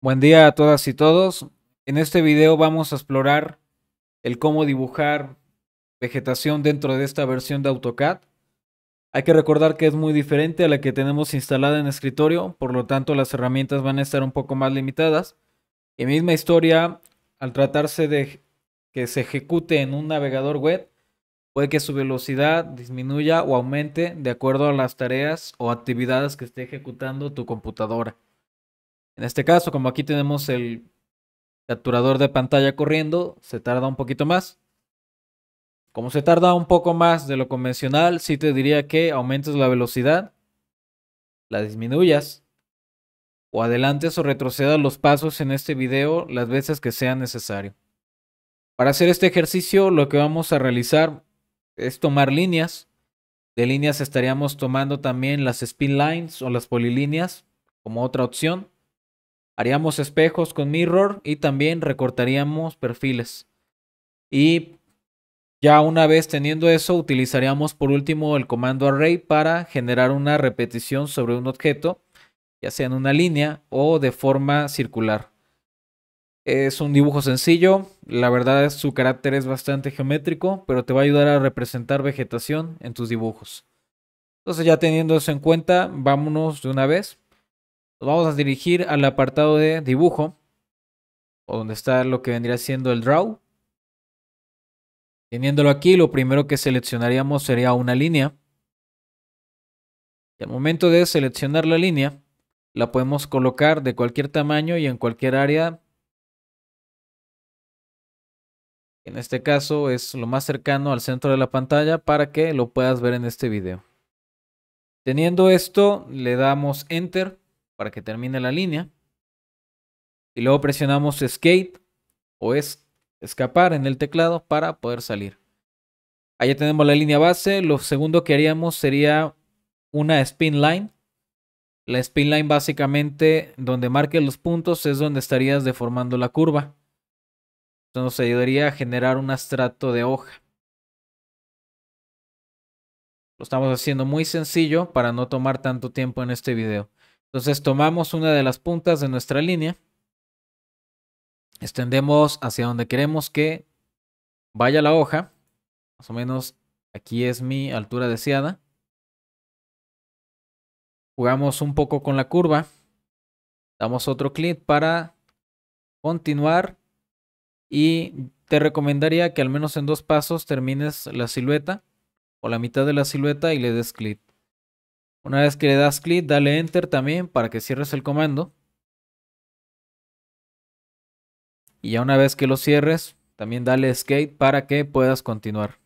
Buen día a todas y todos. En este video vamos a explorar el cómo dibujar vegetación dentro de esta versión de AutoCAD. Hay que recordar que es muy diferente a la que tenemos instalada en escritorio, por lo tanto las herramientas van a estar un poco más limitadas. Y misma historia, al tratarse de que se ejecute en un navegador web, puede que su velocidad disminuya o aumente de acuerdo a las tareas o actividades que esté ejecutando tu computadora. En este caso, como aquí tenemos el capturador de pantalla corriendo, se tarda un poquito más. Como se tarda un poco más de lo convencional, sí te diría que aumentes la velocidad, la disminuyas o adelantes o retrocedas los pasos en este video las veces que sea necesario. Para hacer este ejercicio lo que vamos a realizar es tomar líneas. De líneas estaríamos tomando también las spin lines o las polilíneas como otra opción. Haríamos espejos con mirror y también recortaríamos perfiles. Y ya una vez teniendo eso, utilizaríamos por último el comando array para generar una repetición sobre un objeto, ya sea en una línea o de forma circular. Es un dibujo sencillo, la verdad es su carácter es bastante geométrico, pero te va a ayudar a representar vegetación en tus dibujos. Entonces ya teniendo eso en cuenta, vámonos de una vez nos vamos a dirigir al apartado de dibujo, o donde está lo que vendría siendo el draw. Teniéndolo aquí, lo primero que seleccionaríamos sería una línea. Y al momento de seleccionar la línea, la podemos colocar de cualquier tamaño y en cualquier área. En este caso es lo más cercano al centro de la pantalla para que lo puedas ver en este video. Teniendo esto, le damos Enter para que termine la línea. Y luego presionamos escape o es escapar en el teclado para poder salir. Ahí tenemos la línea base. Lo segundo que haríamos sería una spin line. La spin line básicamente donde marque los puntos es donde estarías deformando la curva. Esto nos ayudaría a generar un astrato de hoja. Lo estamos haciendo muy sencillo para no tomar tanto tiempo en este video. Entonces tomamos una de las puntas de nuestra línea, extendemos hacia donde queremos que vaya la hoja, más o menos aquí es mi altura deseada. Jugamos un poco con la curva, damos otro clic para continuar y te recomendaría que al menos en dos pasos termines la silueta o la mitad de la silueta y le des clic. Una vez que le das clic, dale enter también para que cierres el comando. Y ya una vez que lo cierres, también dale escape para que puedas continuar.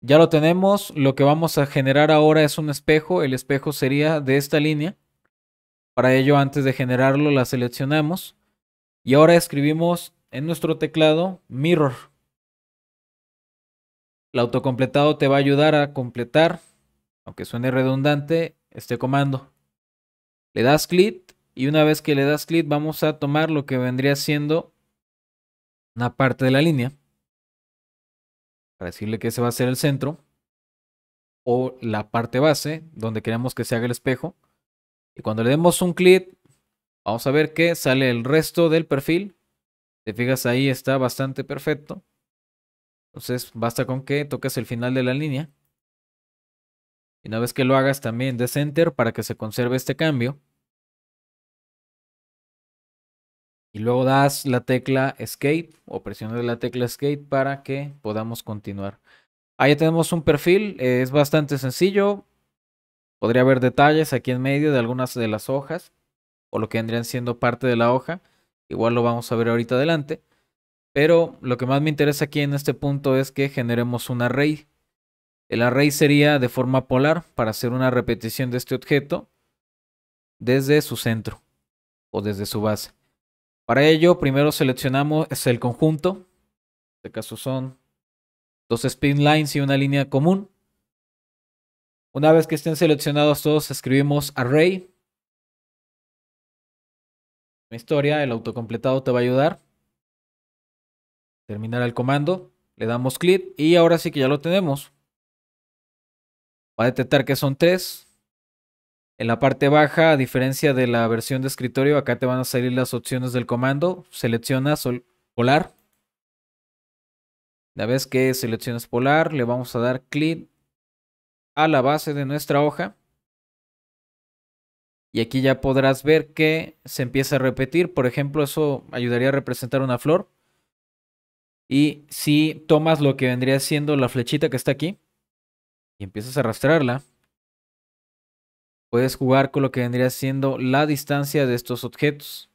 Ya lo tenemos, lo que vamos a generar ahora es un espejo, el espejo sería de esta línea. Para ello antes de generarlo la seleccionamos y ahora escribimos en nuestro teclado mirror. El autocompletado te va a ayudar a completar, aunque suene redundante, este comando. Le das clic y una vez que le das clic vamos a tomar lo que vendría siendo una parte de la línea. Para decirle que ese va a ser el centro o la parte base donde queremos que se haga el espejo. Y cuando le demos un clic, vamos a ver que sale el resto del perfil. Te fijas ahí está bastante perfecto. Entonces basta con que toques el final de la línea. Y una vez que lo hagas también de center para que se conserve este cambio. Y luego das la tecla escape o presionas la tecla escape para que podamos continuar. Ahí tenemos un perfil, es bastante sencillo. Podría haber detalles aquí en medio de algunas de las hojas o lo que vendrían siendo parte de la hoja. Igual lo vamos a ver ahorita adelante. Pero lo que más me interesa aquí en este punto es que generemos un array. El array sería de forma polar para hacer una repetición de este objeto desde su centro o desde su base. Para ello, primero seleccionamos el conjunto. En este caso son dos spin lines y una línea común. Una vez que estén seleccionados todos, escribimos array. Mi historia, el autocompletado te va a ayudar terminar el comando, le damos clic y ahora sí que ya lo tenemos. Va a detectar que son tres. En la parte baja, a diferencia de la versión de escritorio, acá te van a salir las opciones del comando. Seleccionas polar. Una vez que seleccionas polar, le vamos a dar clic a la base de nuestra hoja. Y aquí ya podrás ver que se empieza a repetir. Por ejemplo, eso ayudaría a representar una flor. Y si tomas lo que vendría siendo la flechita que está aquí y empiezas a arrastrarla, puedes jugar con lo que vendría siendo la distancia de estos objetos.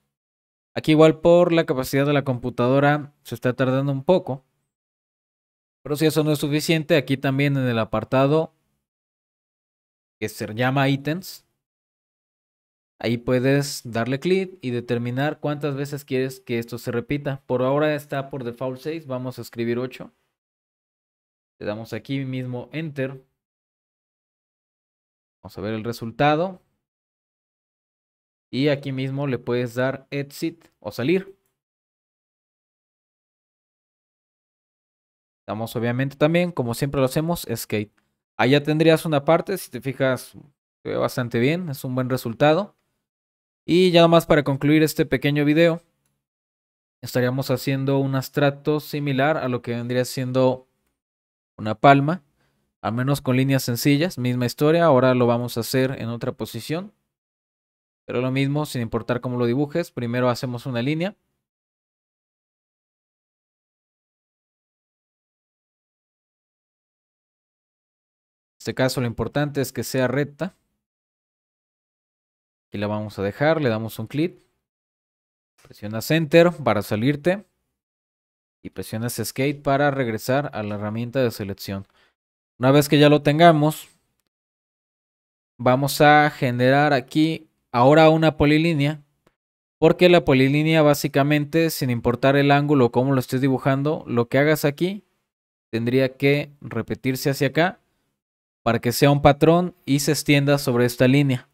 Aquí igual por la capacidad de la computadora se está tardando un poco. Pero si eso no es suficiente, aquí también en el apartado que se llama ítems, Ahí puedes darle clic y determinar cuántas veces quieres que esto se repita. Por ahora está por default 6, vamos a escribir 8. Le damos aquí mismo Enter. Vamos a ver el resultado. Y aquí mismo le puedes dar Exit o salir. Damos obviamente también, como siempre lo hacemos, Escape. Allá tendrías una parte, si te fijas, ve bastante bien, es un buen resultado. Y ya más para concluir este pequeño video, estaríamos haciendo un abstracto similar a lo que vendría siendo una palma, Al menos con líneas sencillas, misma historia, ahora lo vamos a hacer en otra posición. Pero lo mismo, sin importar cómo lo dibujes, primero hacemos una línea. En este caso lo importante es que sea recta la vamos a dejar, le damos un clic. Presionas Enter para salirte. Y presionas Escape para regresar a la herramienta de selección. Una vez que ya lo tengamos, vamos a generar aquí ahora una polilínea. Porque la polilínea básicamente, sin importar el ángulo o cómo lo estés dibujando, lo que hagas aquí tendría que repetirse hacia acá para que sea un patrón y se extienda sobre esta línea.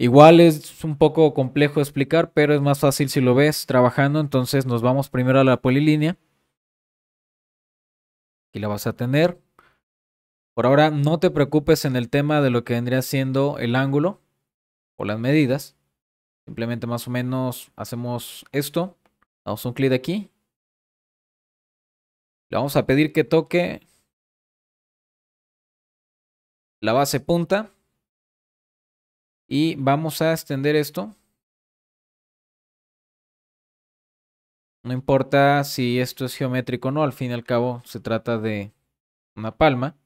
Igual es un poco complejo explicar, pero es más fácil si lo ves trabajando. Entonces nos vamos primero a la polilínea. Aquí la vas a tener. Por ahora no te preocupes en el tema de lo que vendría siendo el ángulo o las medidas. Simplemente más o menos hacemos esto. Damos un clic aquí. Le vamos a pedir que toque la base punta y vamos a extender esto. No importa si esto es geométrico o no, al fin y al cabo se trata de una palma.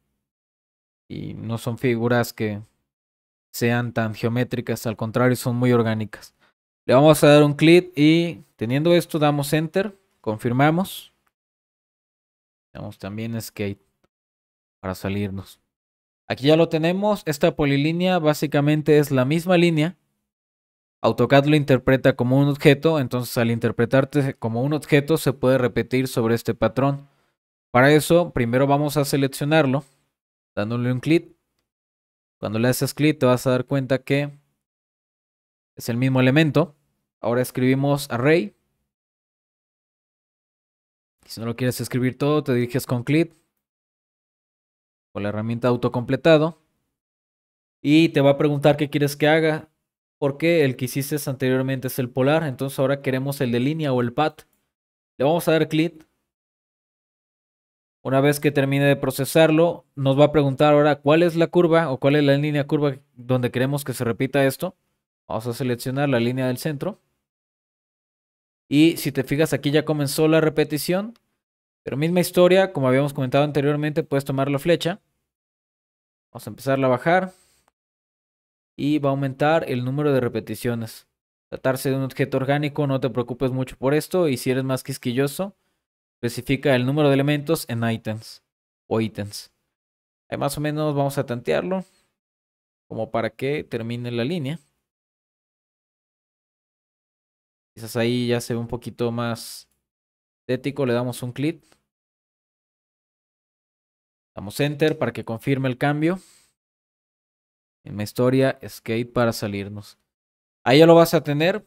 Y no son figuras que sean tan geométricas, al contrario, son muy orgánicas. Le vamos a dar un clic y teniendo esto damos enter, confirmamos. Damos también escape para salirnos. Aquí ya lo tenemos. Esta polilínea básicamente es la misma línea. AutoCAD lo interpreta como un objeto, entonces al interpretarte como un objeto se puede repetir sobre este patrón. Para eso, primero vamos a seleccionarlo, dándole un clic. Cuando le haces clic te vas a dar cuenta que es el mismo elemento. Ahora escribimos array. Si no lo quieres escribir todo, te diriges con clic con la herramienta autocompletado. Y te va a preguntar qué quieres que haga, porque el que hiciste anteriormente es el polar, entonces ahora queremos el de línea o el pad Le vamos a dar clic. Una vez que termine de procesarlo, nos va a preguntar ahora cuál es la curva o cuál es la línea curva donde queremos que se repita esto. Vamos a seleccionar la línea del centro. Y si te fijas aquí ya comenzó la repetición pero misma historia, como habíamos comentado anteriormente, puedes tomar la flecha. Vamos a empezarla a bajar. Y va a aumentar el número de repeticiones. Tratarse de un objeto orgánico, no te preocupes mucho por esto. Y si eres más quisquilloso, especifica el número de elementos en items o ítems. Ahí más o menos vamos a tantearlo como para que termine la línea. Quizás ahí ya se ve un poquito más le damos un clic. Damos enter para que confirme el cambio. En mi historia, skate para salirnos. Ahí ya lo vas a tener.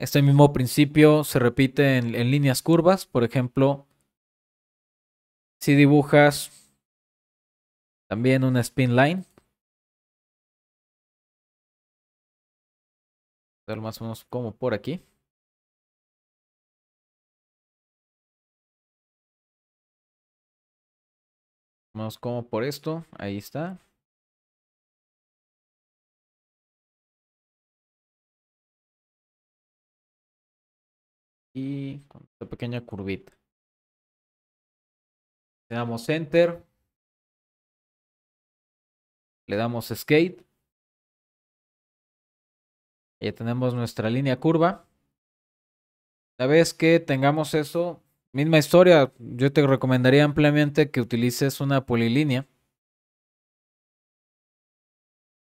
Este mismo principio se repite en, en líneas curvas. Por ejemplo, si dibujas también una spin line. Más o menos como por aquí. Vamos como por esto. Ahí está. Y con esta pequeña curvita. Le damos Enter. Le damos Skate. Ya tenemos nuestra línea curva. Una vez que tengamos eso, Misma historia, yo te recomendaría ampliamente que utilices una polilínea.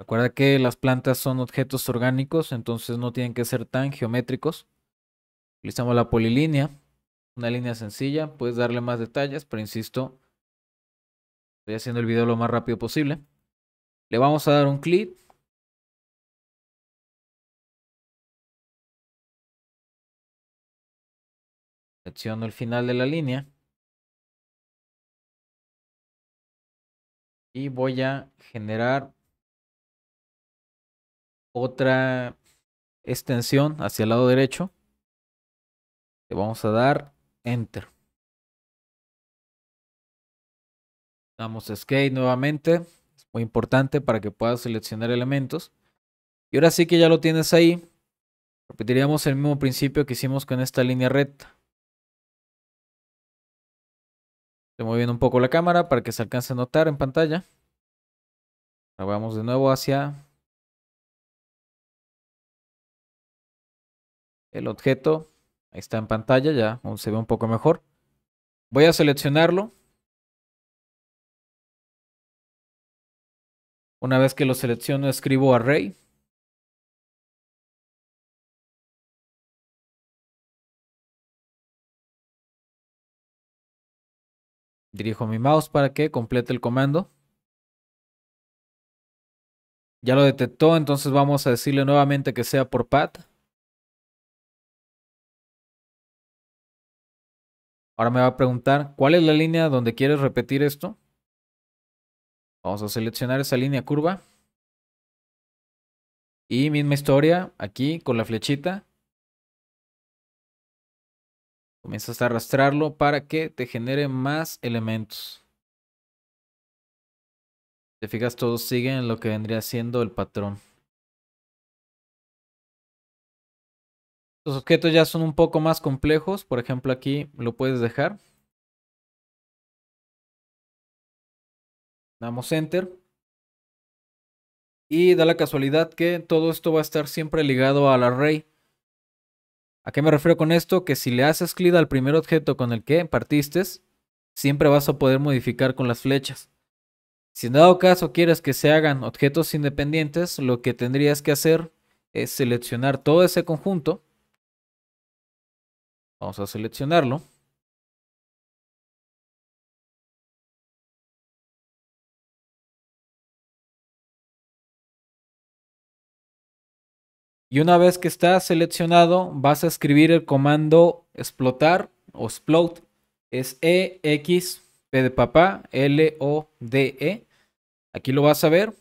Recuerda que las plantas son objetos orgánicos, entonces no tienen que ser tan geométricos. Utilizamos la polilínea, una línea sencilla, puedes darle más detalles, pero insisto, estoy haciendo el video lo más rápido posible. Le vamos a dar un clic, Selecciono el final de la línea. Y voy a generar otra extensión hacia el lado derecho. Le vamos a dar Enter. Damos escape nuevamente. Es muy importante para que puedas seleccionar elementos. Y ahora sí que ya lo tienes ahí. Repetiríamos el mismo principio que hicimos con esta línea recta. Estoy moviendo un poco la cámara para que se alcance a notar en pantalla. Ahora vamos de nuevo hacia el objeto. Ahí está en pantalla, ya aún se ve un poco mejor. Voy a seleccionarlo. Una vez que lo selecciono, escribo array. Dirijo mi mouse para que complete el comando. Ya lo detectó, entonces vamos a decirle nuevamente que sea por pad. Ahora me va a preguntar, ¿cuál es la línea donde quieres repetir esto? Vamos a seleccionar esa línea curva. Y misma historia, aquí con la flechita, Comienzas a arrastrarlo para que te genere más elementos. Te fijas, todos siguen lo que vendría siendo el patrón. Los objetos ya son un poco más complejos. Por ejemplo, aquí lo puedes dejar. Damos Enter. Y da la casualidad que todo esto va a estar siempre ligado al array. ¿A qué me refiero con esto? Que si le haces clic al primer objeto con el que partiste, siempre vas a poder modificar con las flechas. Si en dado caso quieres que se hagan objetos independientes, lo que tendrías que hacer es seleccionar todo ese conjunto. Vamos a seleccionarlo. Y una vez que está seleccionado, vas a escribir el comando explotar o explode. Es e x P de papá, L, O, D, E. Aquí lo vas a ver.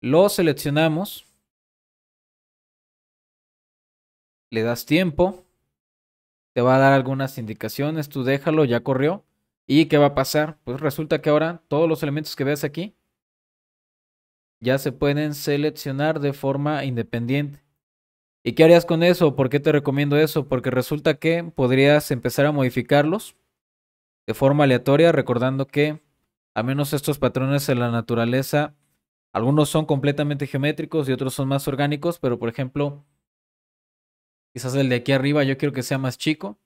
Lo seleccionamos. Le das tiempo. Te va a dar algunas indicaciones. Tú déjalo, ya corrió. ¿Y qué va a pasar? Pues resulta que ahora todos los elementos que ves aquí ya se pueden seleccionar de forma independiente. ¿Y qué harías con eso? ¿Por qué te recomiendo eso? Porque resulta que podrías empezar a modificarlos de forma aleatoria, recordando que a menos estos patrones en la naturaleza, algunos son completamente geométricos y otros son más orgánicos, pero por ejemplo, quizás el de aquí arriba yo quiero que sea más chico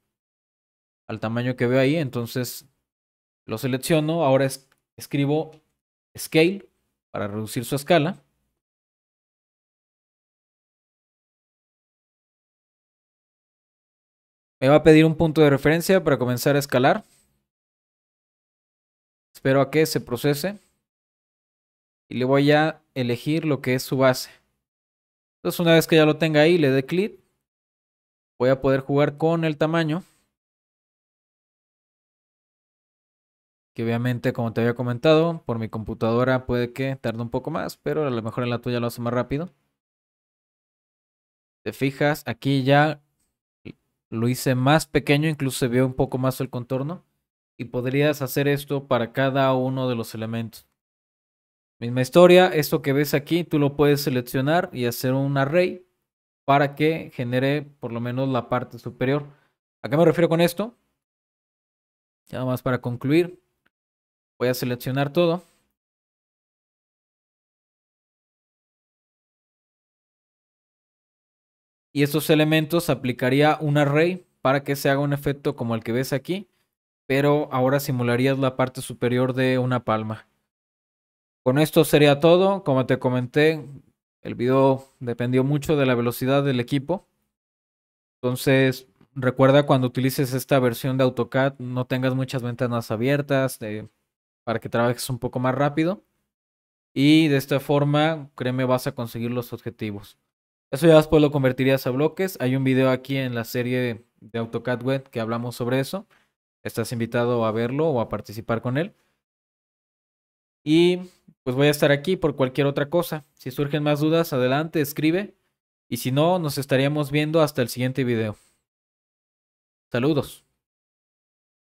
al tamaño que veo ahí, entonces lo selecciono, ahora escribo scale para reducir su escala. Me va a pedir un punto de referencia para comenzar a escalar. Espero a que se procese. Y le voy a elegir lo que es su base. Entonces una vez que ya lo tenga ahí, le dé clic. Voy a poder jugar con el tamaño. que obviamente, como te había comentado, por mi computadora puede que tarde un poco más, pero a lo mejor en la tuya lo hace más rápido. Te fijas, aquí ya lo hice más pequeño, incluso se vio un poco más el contorno. Y podrías hacer esto para cada uno de los elementos. Misma historia, esto que ves aquí, tú lo puedes seleccionar y hacer un array para que genere por lo menos la parte superior. ¿A qué me refiero con esto? Nada más para concluir, Voy a seleccionar todo. Y estos elementos aplicaría un array para que se haga un efecto como el que ves aquí, pero ahora simularías la parte superior de una palma. Con esto sería todo. Como te comenté, el video dependió mucho de la velocidad del equipo. Entonces, recuerda cuando utilices esta versión de AutoCAD, no tengas muchas ventanas abiertas para que trabajes un poco más rápido. Y de esta forma, créeme, vas a conseguir los objetivos. Eso ya después lo convertirías a bloques. Hay un video aquí en la serie de AutoCAD Web que hablamos sobre eso. Estás invitado a verlo o a participar con él. Y pues voy a estar aquí por cualquier otra cosa. Si surgen más dudas, adelante, escribe. Y si no, nos estaríamos viendo hasta el siguiente video. Saludos.